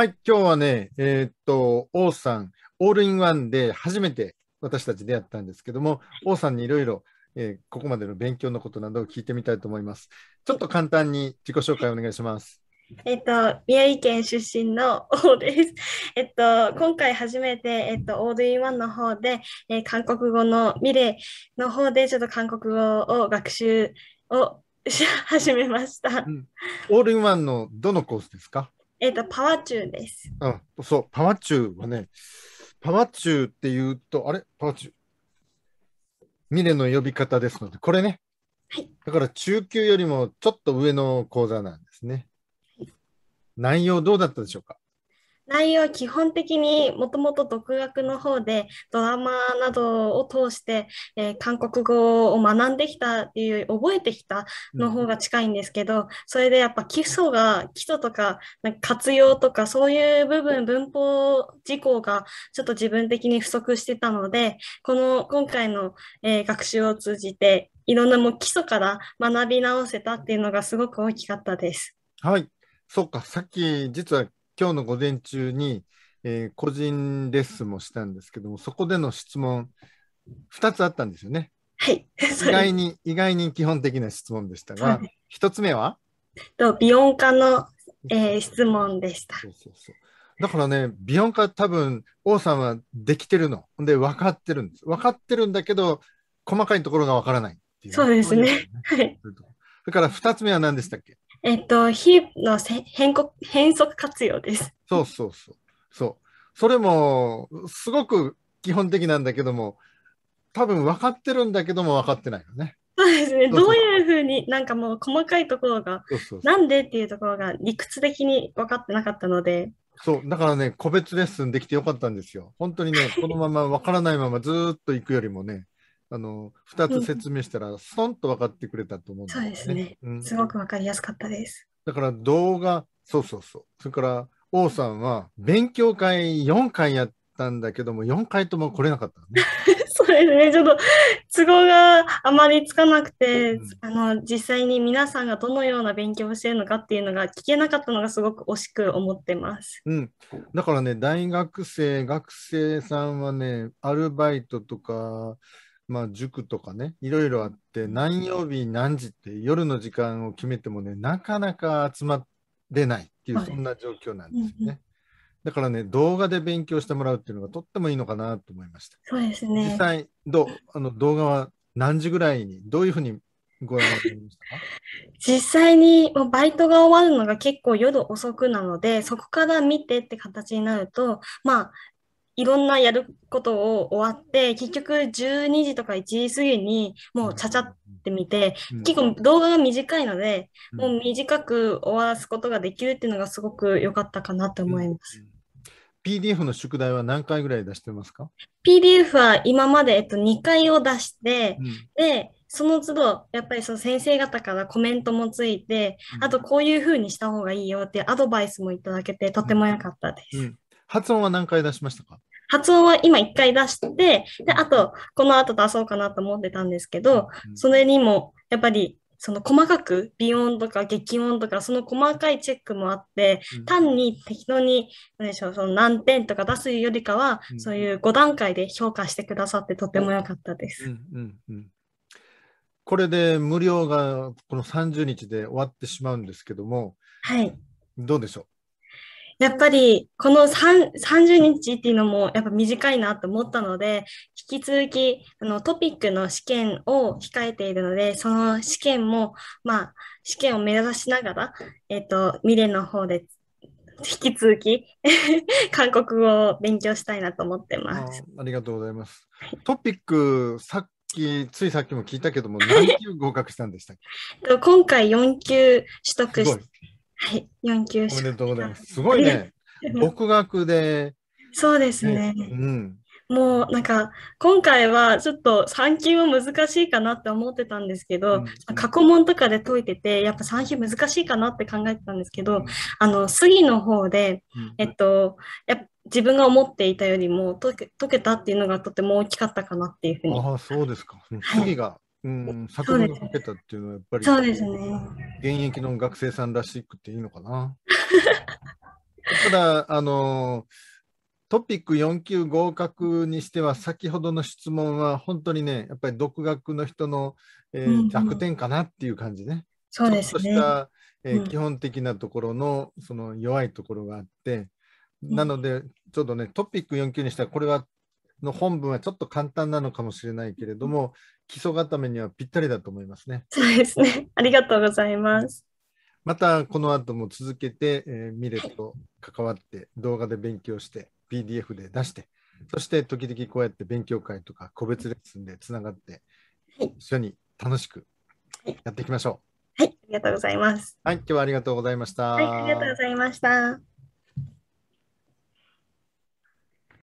はい、今日はね、えー、っと、王さん、オールインワンで初めて私たち出会ったんですけども、王さんにいろいろ、えー、ここまでの勉強のことなどを聞いてみたいと思います。ちょっと簡単に自己紹介お願いします。えっと、宮城県出身の王です。えっと、今回初めて、えっと、オールインワンの方で、えー、韓国語のミレの方で、ちょっと韓国語を学習を始めました、うん、オールインワンのどのコースですかえっ、ー、と、パワーチューです。あ、そう、パワーチューはね、パワーチューって言うと、あれパワーチュー。ミレの呼び方ですので、これね。はい。だから中級よりもちょっと上の講座なんですね。はい、内容どうだったでしょうか内容は基本的にもともと独学の方でドラマなどを通して、えー、韓国語を学んできたっていう覚えてきたの方が近いんですけど、それでやっぱ基礎が基礎とかなんか活用とかそういう部分文法事項がちょっと自分的に不足してたのでこの今回の、えー、学習を通じていろんなもう基礎から学び直せたっていうのがすごく大きかったです。はい、そっか、さっき実は今日の午前中に、えー、個人レッスンもしたんですけども、そこでの質問、2つあったんですよね。はい。意外に、意外に基本的な質問でしたが、はい、1つ目はと美容家の、えー、質問でした。そうそうそうだからね、美容家多分、王さんはできてるの。で、分かってるんです。分かってるんだけど、細かいところが分からないいう、ね、そうですね。はい。それから2つ目は何でしたっけえっと、非の変変則活用です。そうそうそう。そう。それも、すごく基本的なんだけども、多分分かってるんだけども分かってないよね。そうですね。どういうふうに、なんかもう細かいところが、なんでっていうところが理屈的に分かってなかったので。そう、だからね、個別レッスンできてよかったんですよ。本当にね、このまま分からないままずっと行くよりもね、あの2つ説明したら、すとんと分かってくれたと思うんですね。そうですね、うん、すごく分かりやすかったです。だから動画、そうそうそう、それから王さんは勉強会4回やったんだけども、4回とも来れなかった そうですね、ちょっと都合があまりつかなくて、うん、あの実際に皆さんがどのような勉強をしているのかっていうのが聞けなかったのがすごく惜しく思ってます。うん、だからね、大学生、学生さんはね、アルバイトとか、まあ、塾とかね、いろいろあって、何曜日何時って夜の時間を決めてもね、なかなか集まれないっていう、そんな状況なんですよね。だからね、動画で勉強してもらうっていうのがとってもいいのかなと思いました。そうですね。実際、どあの動画は何時ぐらいに、どういうふうにご覧になりましたか実際にバイトが終わるのが結構夜遅くなので、そこから見てって形になると、まあ、いろんなやることを終わって、結局12時とか1時過ぎにもうちゃちゃってみて、結構動画が短いので、もう短く終わらすことができるっていうのがすごく良かったかなと思います。PDF の宿題は何回ぐらい出してますか ?PDF は今まで、えっと、2回を出して、うん、で、その都度、やっぱりその先生方からコメントもついて、うん、あとこういうふうにした方がいいよってアドバイスもいただけて、とても良かったです、うん、発音は何回出しましたか発音は今一回出して、で、あと、この後出そうかなと思ってたんですけど、それにも、やっぱり、その細かく、微音とか激音とか、その細かいチェックもあって、単に適当に、何でしょう、その何点とか出すよりかは、そういう5段階で評価してくださって、とても良かったです。これで無料がこの30日で終わってしまうんですけども、はい、どうでしょうやっぱりこの30日っていうのもやっぱ短いなと思ったので、引き続きあのトピックの試験を控えているので、その試験も、まあ、試験を目指しながら、えっ、ー、と、未練の方で引き続き 韓国語を勉強したいなと思ってますあ。ありがとうございます。トピック、さっき、ついさっきも聞いたけども、何級合格したんでしたっけ 今回4級取得しはい、4級おめでとうございます。すごいね。独学で。そうですね。うん、もうなんか今回はちょっと3級は難しいかなって思ってたんですけど、うん、過去問とかで解いててやっぱ3級難しいかなって考えてたんですけど、うん、あの杉の方で、うん、えっとや自分が思っていたよりも解け解けたっていうのがとても大きかったかなっていうふうにああそうですか杉がうん、作文をかけたっていうのはやっぱりそうですね現役の学生さんらしくていいのかな。ただあのトピック4級合格にしては先ほどの質問は本当にねやっぱり独学の人の、えー、弱点かなっていう感じね。うん、そうですね。したえー、基本的なところのその弱いところがあって、なのでちょっとねトピック4級にしたらこれはの本文はちょっと簡単なのかもしれないけれども、基礎固めにはぴったりだと思いますね。そうですね。ありがとうございます。またこの後も続けて、えー、ミると関わって動画で勉強して PDF で出してそして時々こうやって勉強会とか個別レッスンでつながって一緒に楽しくやっていきましょう。はい、ありがとうございます。はい、今日はありがとうございました。はい、ありがとうございました。